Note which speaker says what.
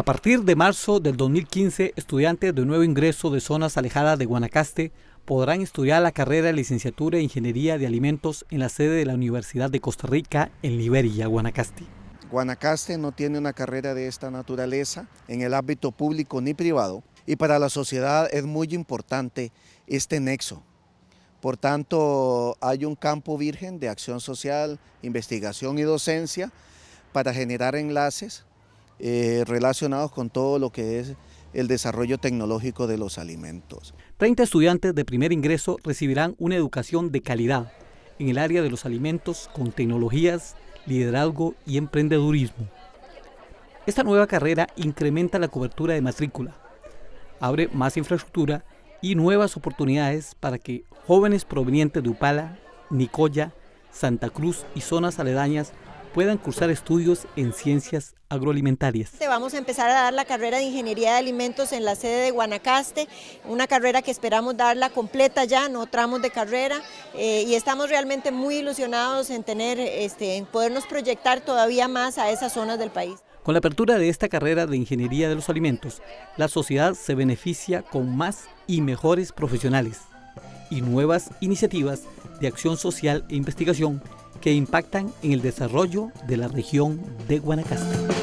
Speaker 1: A partir de marzo del 2015, estudiantes de nuevo ingreso de zonas alejadas de Guanacaste podrán estudiar la carrera de licenciatura en Ingeniería de Alimentos en la sede de la Universidad de Costa Rica en Liberia, Guanacaste.
Speaker 2: Guanacaste no tiene una carrera de esta naturaleza en el ámbito público ni privado y para la sociedad es muy importante este nexo. Por tanto, hay un campo virgen de acción social, investigación y docencia para generar enlaces eh, relacionados con todo lo que es el desarrollo tecnológico de los alimentos. 30
Speaker 1: estudiantes de primer ingreso recibirán una educación de calidad en el área de los alimentos con tecnologías, liderazgo y emprendedurismo. Esta nueva carrera incrementa la cobertura de matrícula, abre más infraestructura y nuevas oportunidades para que jóvenes provenientes de Upala, Nicoya, Santa Cruz y zonas aledañas puedan cursar estudios en ciencias agroalimentarias.
Speaker 3: Vamos a empezar a dar la carrera de Ingeniería de Alimentos en la sede de Guanacaste, una carrera que esperamos darla completa ya, no tramos de carrera, eh, y estamos realmente muy ilusionados en tener, este, en podernos proyectar todavía más a esas zonas del país.
Speaker 1: Con la apertura de esta carrera de Ingeniería de los Alimentos, la sociedad se beneficia con más y mejores profesionales y nuevas iniciativas de acción social e investigación que impactan en el desarrollo de la región de Guanacaste.